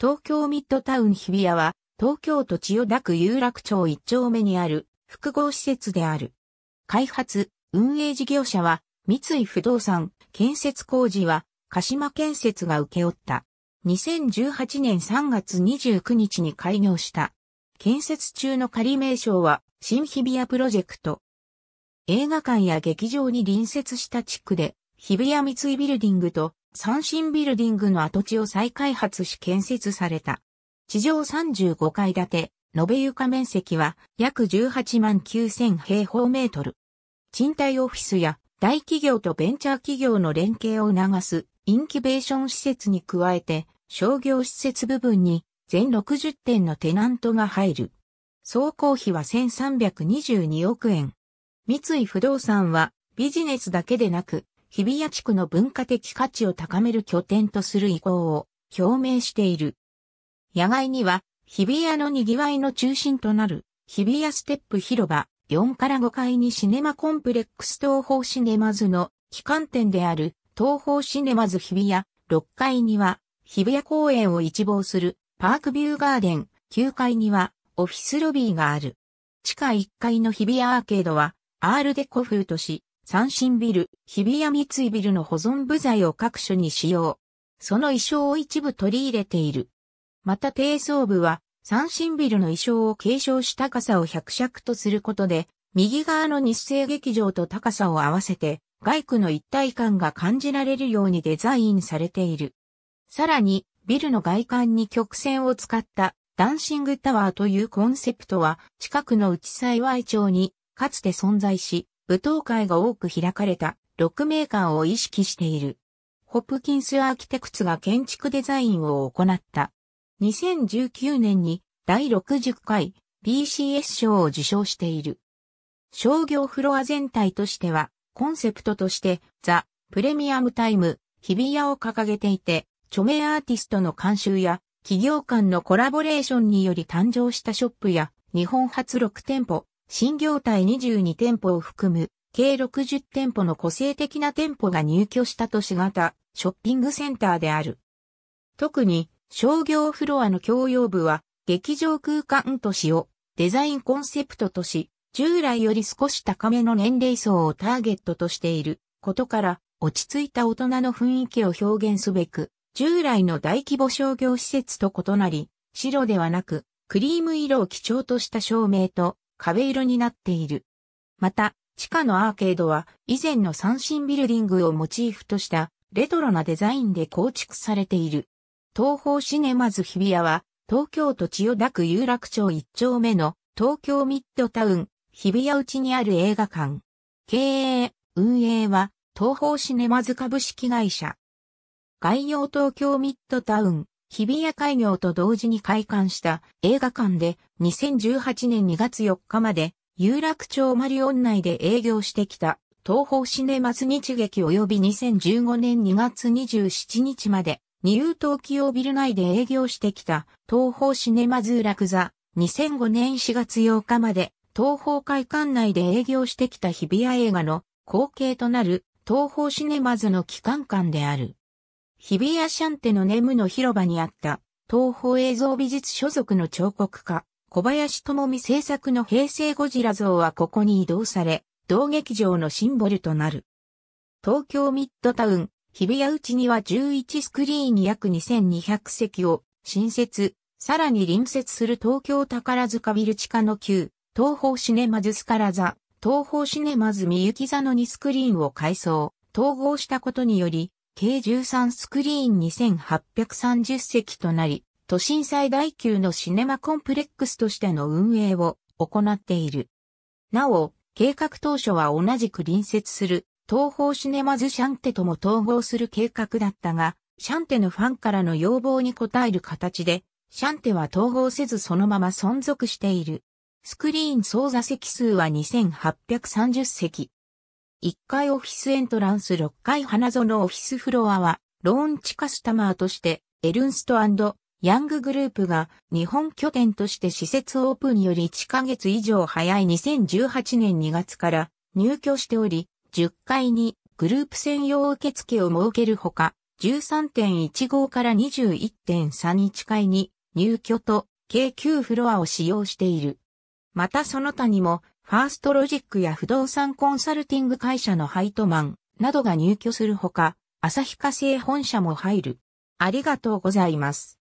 東京ミッドタウン日比谷は、東京都千代田区有楽町一丁目にある複合施設である。開発、運営事業者は、三井不動産、建設工事は、鹿島建設が請け負った。2018年3月29日に開業した。建設中の仮名称は、新日比谷プロジェクト。映画館や劇場に隣接した地区で、日比谷三井ビルディングと三振ビルディングの跡地を再開発し建設された。地上35階建て、延べ床面積は約18万9000平方メートル。賃貸オフィスや大企業とベンチャー企業の連携を促すインキュベーション施設に加えて商業施設部分に全60店のテナントが入る。総工費は1322億円。三井不動産はビジネスだけでなく日比谷地区の文化的価値を高める拠点とする意向を表明している。野外には日比谷の賑わいの中心となる日比谷ステップ広場4から5階にシネマコンプレックス東方シネマズの機関店である東方シネマズ日比谷6階には日比谷公園を一望するパークビューガーデン9階にはオフィスロビーがある。地下1階の日比谷アーケードはアールデコ風とし、三振ビル、日比谷三井ビルの保存部材を各所に使用。その衣装を一部取り入れている。また低層部は、三振ビルの衣装を継承し高さを百尺とすることで、右側の日生劇場と高さを合わせて、外区の一体感が感じられるようにデザインされている。さらに、ビルの外観に曲線を使ったダンシングタワーというコンセプトは、近くの内幸町にかつて存在し、舞踏会が多く開かれたロックメーカーを意識している。ホップキンスアーキテクツが建築デザインを行った。2019年に第60回 BCS 賞を受賞している。商業フロア全体としては、コンセプトとしてザ・プレミアムタイム、日比谷を掲げていて、著名アーティストの監修や企業間のコラボレーションにより誕生したショップや日本初6店舗新業態22店舗を含む、計60店舗の個性的な店舗が入居した都市型ショッピングセンターである。特に商業フロアの共用部は劇場空間都市をデザインコンセプトとし、従来より少し高めの年齢層をターゲットとしていることから落ち着いた大人の雰囲気を表現すべく、従来の大規模商業施設と異なり、白ではなくクリーム色を基調とした照明と壁色になっている。また、地下のアーケードは以前の三振ビルディングをモチーフとしたレトロなデザインで構築されている。東方シネマズ日比谷は東京都千代田区有楽町一丁目の東京ミッドタウン日比谷内にある映画館。経営、運営は東方シネマズ株式会社。概要東京ミッドタウン日比谷開業と同時に開館した映画館で2018年2月4日まで有楽町マリオン内で営業してきた東方シネマズ日劇及び2015年2月27日まで二遊東京ビル内で営業してきた東方シネマズ楽座2005年4月8日まで東方会館内で営業してきた日比谷映画の後継となる東方シネマズの期間館である。日比谷シャンテのネムの広場にあった東方映像美術所属の彫刻家、小林智美制作の平成ゴジラ像はここに移動され、同劇場のシンボルとなる。東京ミッドタウン、日比谷内には11スクリーンに約2200席を新設、さらに隣接する東京宝塚ビル地下の旧、東方シネマズスカラザ、東方シネマズみゆき座の2スクリーンを改装、統合したことにより、計13スクリーン2830席となり、都心最大級のシネマコンプレックスとしての運営を行っている。なお、計画当初は同じく隣接する東方シネマズシャンテとも統合する計画だったが、シャンテのファンからの要望に応える形で、シャンテは統合せずそのまま存続している。スクリーン総座席数は2830席。1階オフィスエントランス6階花園オフィスフロアは、ローンチカスタマーとして、エルンストヤンググループが日本拠点として施設オープンより1ヶ月以上早い2018年2月から入居しており、10階にグループ専用受付を設けるほか、13.15から21.31階に入居と計9フロアを使用している。またその他にもファーストロジックや不動産コンサルティング会社のハイトマンなどが入居するほか、旭化成本社も入る。ありがとうございます。